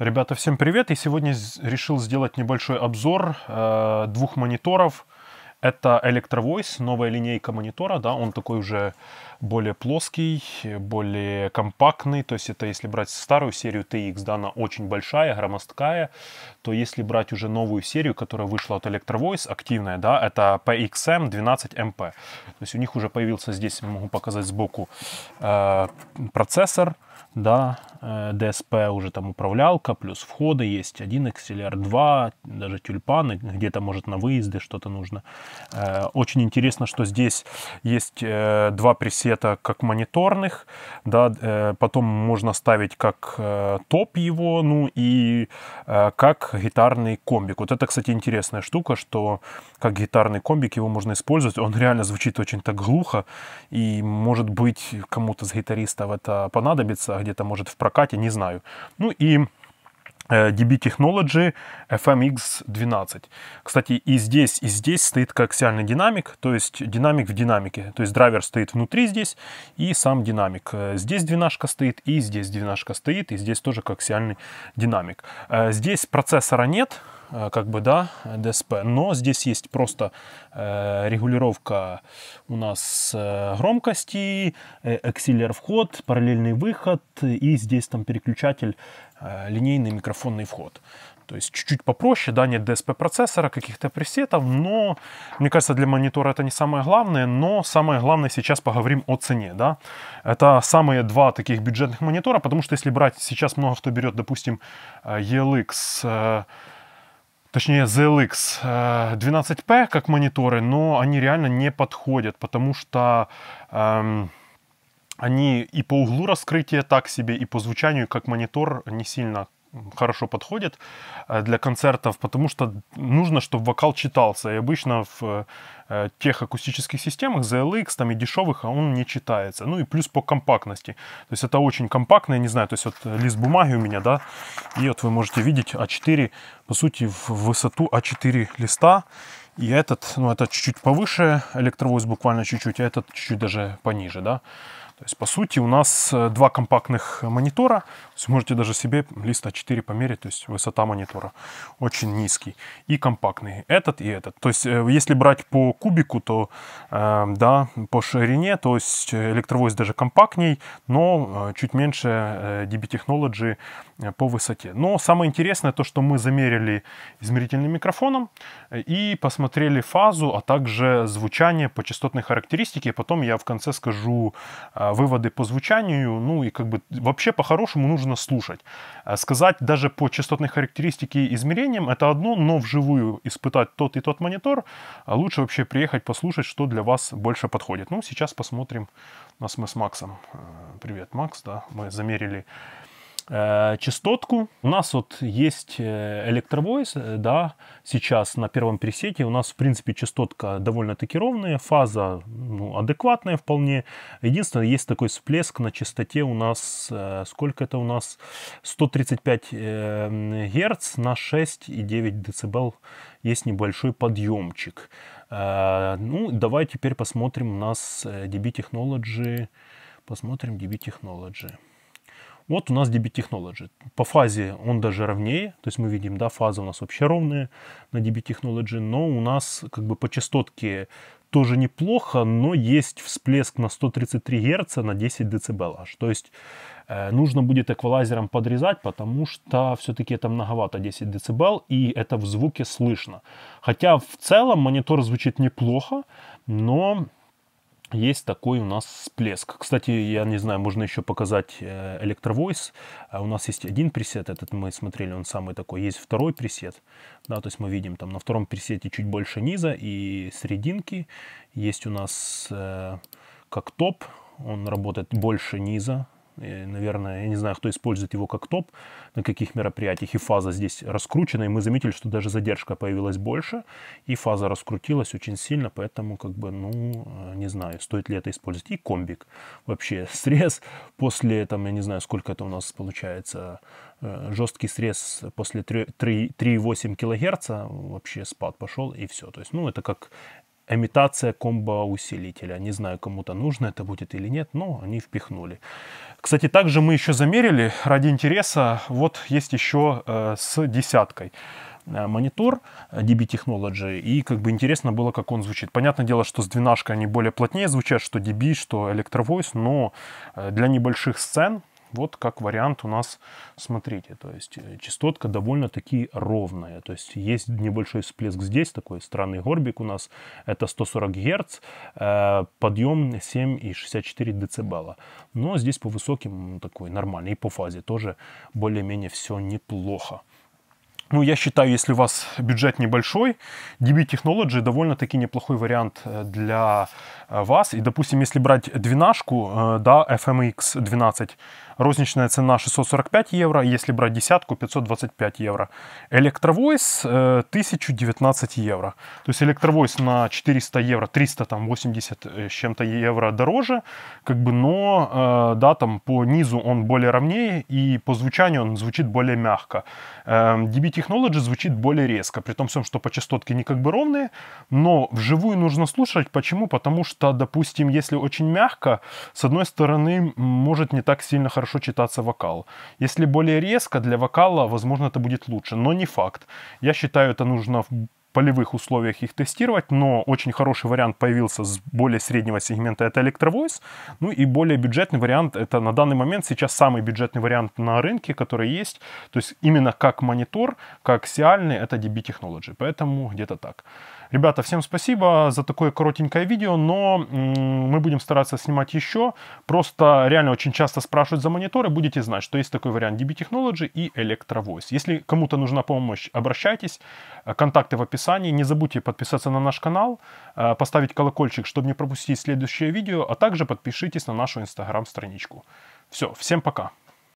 Ребята, всем привет! И сегодня решил сделать небольшой обзор э, двух мониторов. Это Electrovoice, новая линейка монитора, да, он такой уже более плоский, более компактный, то есть это если брать старую серию TX, да, она очень большая, громоздкая, то если брать уже новую серию, которая вышла от Electrovoice, активная, да, это PXM 12MP, то есть у них уже появился здесь, могу показать сбоку, э, процессор, да, DSP э, уже там управлялка, плюс входы есть один XLR два даже тюльпаны, где-то может на выезде что-то нужно. Э, очень интересно, что здесь есть э, два пресета как мониторных, да, потом можно ставить как топ его, ну и как гитарный комбик. Вот это, кстати, интересная штука, что как гитарный комбик его можно использовать, он реально звучит очень так глухо, и может быть кому-то с гитаристов это понадобится, а где-то может в прокате, не знаю. Ну и э, DB Technology FMX12. Кстати, и здесь, и здесь стоит коаксиальный динамик, то есть динамик в динамике. То есть драйвер стоит внутри здесь и сам динамик. Э, здесь двенашка стоит, и здесь двенашка стоит, и здесь тоже коаксиальный динамик. Э, здесь процессора нет, Э, как бы, да, ДСП, но здесь есть просто э, регулировка у нас э, громкости, экселер вход, параллельный выход и здесь там переключатель линейный микрофонный вход. То есть чуть-чуть попроще, да, нет DSP процессора, каких-то пресетов, но, мне кажется, для монитора это не самое главное, но самое главное сейчас поговорим о цене, да. Это самые два таких бюджетных монитора, потому что если брать, сейчас много кто берет, допустим, ELX точнее ZLX 12P э, как мониторы, но они реально не подходят, потому что эм, они и по углу раскрытия так себе, и по звучанию как монитор не сильно хорошо подходит э, для концертов, потому что нужно, чтобы вокал читался. И обычно в э, тех акустических системах, ZLX там и дешевых, а он не читается. Ну и плюс по компактности. То есть это очень компактно, я не знаю, то есть вот э, лист бумаги у меня, да, и вот вы можете видеть А4, по сути, в высоту А4 листа. И этот, ну это чуть-чуть повыше электровоз, буквально чуть-чуть, а этот чуть-чуть даже пониже, да. То есть, по сути, у нас э, два компактных монитора. Можете даже себе лист А4 померить, то есть высота монитора очень низкий. И компактный, этот и этот. То есть, э, если брать по кубику, то э, да, по ширине, то есть электровоз даже компактней, но чуть меньше DB Technology по высоте. Но самое интересное то, что мы замерили измерительным микрофоном и посмотрели фазу, а также звучание по частотной характеристике. Потом я в конце скажу, выводы по звучанию, ну и как бы вообще по-хорошему нужно слушать. Э, сказать даже по частотной характеристике и измерениям это одно, но вживую испытать тот и тот монитор, а лучше вообще приехать послушать, что для вас больше подходит. Ну, сейчас посмотрим нас мы с Максом. Э, привет, Макс, да, мы замерили Э, частотку. У нас вот есть электровойс, э, да, сейчас на первом пересете у нас, в принципе, частотка довольно-таки ровная, фаза ну, адекватная вполне. Единственное, есть такой всплеск на частоте у нас, э, сколько это у нас, 135 Гц на 6,9 дБ есть небольшой подъемчик. Ну, давай теперь посмотрим у нас DB Technology, посмотрим DB Technology. Вот у нас DB Technology. По фазе он даже ровнее, то есть мы видим, да, фазы у нас вообще ровные на DB Technology, но у нас как бы по частотке тоже неплохо, но есть всплеск на 133 Гц на 10 дБ аж. То есть э, нужно будет эквалайзером подрезать, потому что все-таки это многовато 10 дБ, и это в звуке слышно. Хотя в целом монитор звучит неплохо, но есть такой у нас всплеск. Кстати, я не знаю, можно еще показать электровойс. А у нас есть один пресет, этот мы смотрели, он самый такой. Есть второй пресет, да, то есть мы видим там на втором пресете чуть больше низа и срединки. Есть у нас э, как топ, он работает больше низа, и, наверное, я не знаю, кто использует его как топ, на каких мероприятиях. И фаза здесь раскручена, и мы заметили, что даже задержка появилась больше, и фаза раскрутилась очень сильно, поэтому, как бы, ну, э, не знаю, стоит ли это использовать. И комбик вообще срез после, там, я не знаю, сколько это у нас получается, э, жесткий срез после 3,8 килогерца вообще спад пошел, и все. То есть, ну, это как имитация комбо-усилителя. Не знаю, кому-то нужно это будет или нет, но они впихнули. Кстати, также мы еще замерили, ради интереса, вот есть еще э, с десяткой э, монитор DB Technology, и как бы интересно было, как он звучит. Понятное дело, что с двенашкой они более плотнее звучат, что DB, что Electro Voice, но э, для небольших сцен вот как вариант у нас, смотрите, то есть э, частотка довольно-таки ровная. То есть есть небольшой всплеск здесь, такой странный горбик у нас. Это 140 Гц, э, подъем 7,64 дБ. Но здесь по высоким такой нормальный. И по фазе тоже более-менее все неплохо. Ну, я считаю, если у вас бюджет небольшой, DB Technology довольно-таки неплохой вариант э, для вас. И, допустим, если брать двенашку, да, FMX 12 Розничная цена 645 евро, если брать десятку, 525 евро. Электровойс 1019 э, евро. То есть электровойс на 400 евро, 380 э, с чем-то евро дороже, как бы, но э, да, там по низу он более ровнее и по звучанию он звучит более мягко. DB Technology звучит более резко, при том всем, что по частотке не как бы ровные, но вживую нужно слушать. Почему? Потому что, допустим, если очень мягко, с одной стороны, может не так сильно хорошо хорошо читаться вокал. Если более резко, для вокала, возможно, это будет лучше, но не факт. Я считаю, это нужно в полевых условиях их тестировать, но очень хороший вариант появился с более среднего сегмента, это электровойс, ну и более бюджетный вариант, это на данный момент сейчас самый бюджетный вариант на рынке, который есть, то есть именно как монитор, как сиальный, это DB Technology, поэтому где-то так. Ребята, всем спасибо за такое коротенькое видео, но мы будем стараться снимать еще. Просто реально очень часто спрашивают за мониторы, будете знать, что есть такой вариант DB Technology и Electrovos. Если кому-то нужна помощь, обращайтесь. Контакты в описании. Не забудьте подписаться на наш канал, э, поставить колокольчик, чтобы не пропустить следующее видео, а также подпишитесь на нашу инстаграм-страничку. Все, всем пока!